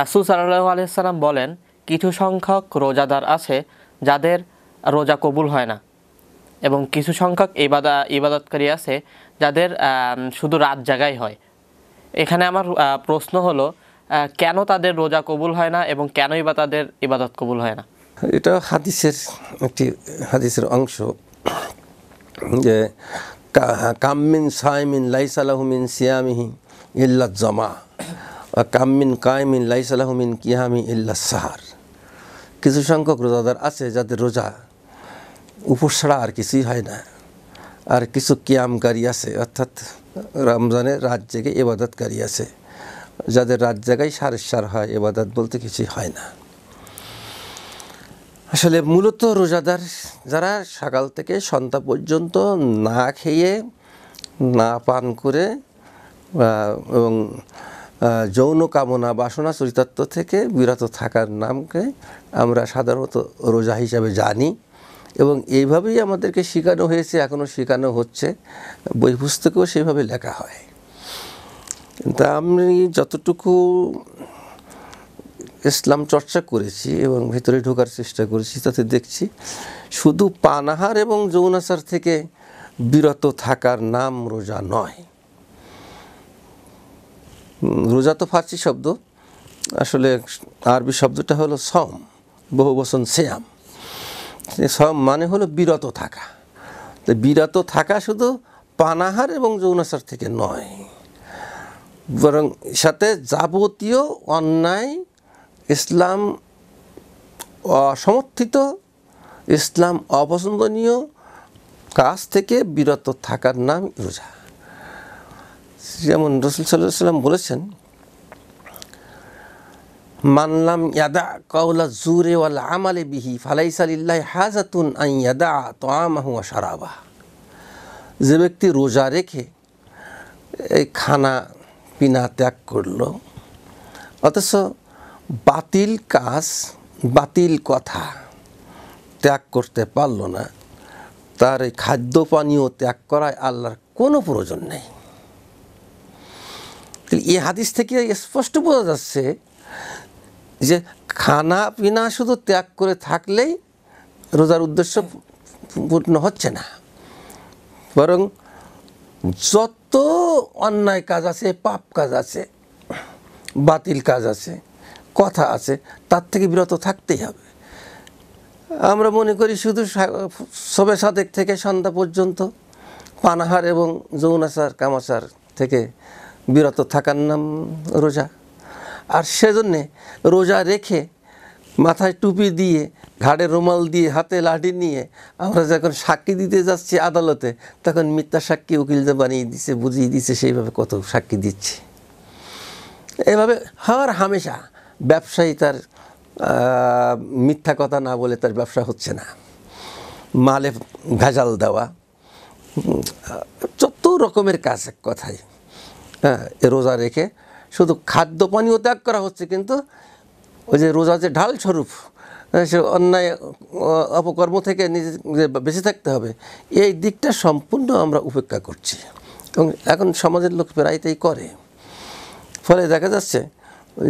রাসুল সাল্লাহ আলিয়াল্লাম বলেন কিছু সংখ্যক রোজাদার আছে যাদের রোজা কবুল হয় না এবং কিছু সংখ্যক ইবাদা ইবাদতকারী আছে যাদের শুধু রাত জাগাই হয় এখানে আমার প্রশ্ন হলো কেন তাদের রোজা কবুল হয় না এবং কেনই বা তাদের ইবাদত কবুল হয় না এটা হাদিসের একটি হাদিসের অংশ যে কামমিন সাইমিন লাইসালাহমিন সিয়ামিহি ইল্লা জমা কামিন কায়মিন লাইসালাহমিন কিয়ামি ইল্লা সাহার কিছু সংখ্যক রোজাদার আছে যাদের রোজা উপোস ছাড়া আর কিছুই হয় না আর কিছু কিয়ামকারী আছে অর্থাৎ রমজানে রাত জেগে এবাদতকারী আছে যাদের রাত জায়গায় সারের সার হয় এবাদত বলতে কিছুই হয় না আসলে মূলত রোজাদার যারা সকাল থেকে সন্ধ্যা পর্যন্ত না খেয়ে না পান করে এবং যৌন কামনা বাসনা চরিতার্থ থেকে বিরত থাকার নামকে আমরা সাধারণত রোজা হিসাবে জানি এবং এইভাবেই আমাদেরকে শেখানো হয়েছে এখনও শেখানো হচ্ছে বই পুস্তকেও সেইভাবে লেখা হয় তা আমি যতটুকু ইসলাম চর্চা করেছি এবং ভিতরে ঢোকার চেষ্টা করেছি তাতে দেখছি শুধু পানাহার এবং যৌনাচার থেকে বিরত থাকার নাম রোজা নয় রোজা তো ফার্সি শব্দ আসলে আরবি শব্দটা হলো সম বহু বসন শ্যাম সম মানে হলো বিরত থাকা তো বিরত থাকা শুধু পানাহার এবং যৌনাচার থেকে নয় বরং সাথে যাবতীয় অন্যায় ইসলাম অসমর্থিত ইসলাম অপছন্দনীয় কাজ থেকে বিরত থাকার নাম রোজা যেমন রসুল সাল্লাম বলেছেন মানলাম ইয়াদা কাউলা জুরে ওয়াল আমালে বিহি ফালাইসালিল্লাহ হাজাতুন আই ইয়াদা তো আমাহুয়া সারাবা যে ব্যক্তি রোজা রেখে এই খানা পিনা ত্যাগ করল অথচ বাতিল কাজ বাতিল কথা ত্যাগ করতে পারল না তার এই খাদ্য পানীয় ত্যাগ করায় আল্লাহর কোনো প্রয়োজন নেই এই হাদিস থেকে স্পষ্ট বোঝা যাচ্ছে যে খানা পিনা শুধু ত্যাগ করে থাকলেই রোজার উদ্দেশ্য পূর্ণ হচ্ছে না বরং যত অন্যায় কাজ আছে পাপ কাজ আছে বাতিল কাজ আছে কথা আছে তার থেকে বিরত থাকতেই হবে আমরা মনে করি শুধু সবে সাদেক থেকে সন্ধ্যা পর্যন্ত পানাহার এবং যৌনাচার কামাচার থেকে বিরত থাকার নাম রোজা আর সেজন্যে রোজা রেখে মাথায় টুপি দিয়ে ঘাড়ে রুমাল দিয়ে হাতে লাঠি নিয়ে আমরা যখন সাক্ষী দিতে যাচ্ছি আদালতে তখন মিথ্যা সাক্ষী উকিলতে বানিয়ে দিছে বুঝিয়ে দিছে সেইভাবে কত সাক্ষী দিচ্ছে এভাবে হওয়ার হামেশা ব্যবসায়ী তার মিথ্যা কথা না বলে তার ব্যবসা হচ্ছে না মালে ভেজাল দেওয়া যত রকমের কাজ এক কথায় হ্যাঁ, রোজা রেখে শুধু খাদ্য পানীয় ত্যাগ করা হচ্ছে কিন্তু ওই যে রোজা যে ঢাল স্বরূপ হ্যাঁ, সে অন্যায় অপকর্ম থেকে নিজে বেঁচে থাকতে হবে এই দিকটা সম্পূর্ণ আমরা উপেক্ষা করছি এবং এখন সমাজের লোক প্রায় তাই করে ফলে দেখা যাচ্ছে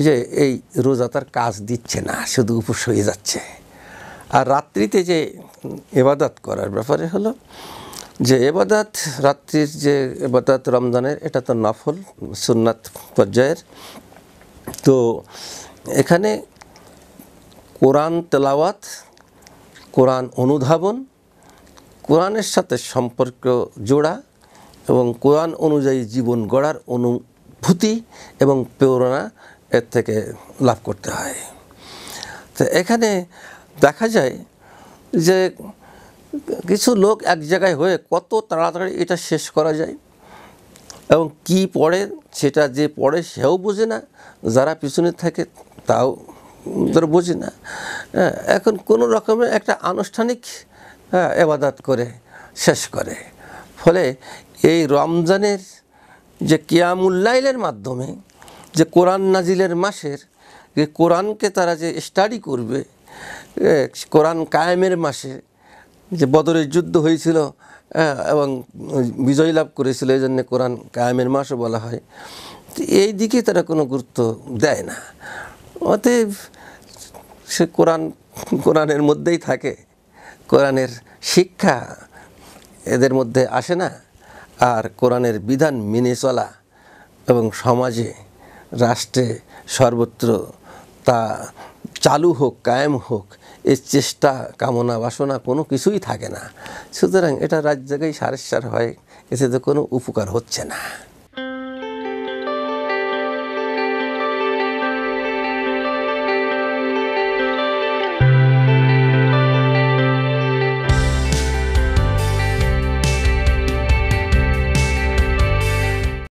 যে এই রোজা তার কাজ দিচ্ছে না শুধু উপস হয়ে যাচ্ছে আর রাত্রিতে যে এবাদত করার ব্যাপারে হলো যে এবাদাত রাত্রির যে এবাদাত রমজানের এটা তো নফল সুন্নাত পর্যায়ের তো এখানে কোরআন তেলাওয়াত কোরআন অনুধাবন কোরআনের সাথে সম্পর্ক জোড়া এবং কোরআন অনুযায়ী জীবন গড়ার অনুভূতি এবং প্রেরণা এর থেকে লাভ করতে হয় তো এখানে দেখা যায় যে কিছু লোক এক জায়গায় হয়ে কত তাড়াতাড়ি এটা শেষ করা যায় এবং কি পড়ে সেটা যে পড়ে সেও বোঝে না যারা পিছনে থাকে তাও ধরো বোঝে না হ্যাঁ, এখন কোন রকমের একটা আনুষ্ঠানিক হ্যাঁ, এবাদাত করে শেষ করে ফলে এই রমজানের যে কেয়ামুল্লাইলের মাধ্যমে যে কোরআন নাজিলের মাসের যে কোরআনকে তারা যে স্টাডি করবে কোরআন কায়েমের মাসে যে বদরের যুদ্ধ হয়েছিল হ্যাঁ, এবং বিজয় লাভ করেছিল এই জন্য কোরআন কায়েমের মাসও বলা হয় এই দিকে তারা কোনো গুরুত্ব দেয় না অতএব সে কোরআন কোরআনের মধ্যেই থাকে কোরআনের শিক্ষা এদের মধ্যে আসে না আর কোরআনের বিধান মেনে চলা এবং সমাজে রাষ্ট্রে সর্বত্র তা চালু হোক কায়েম হোক এর চেষ্টা কামনা বাসনা কোনো কিছুই থাকে না সুতরাং এটা রাত জায়গায় সারের সার হয় এতে তো কোনো উপকার হচ্ছে না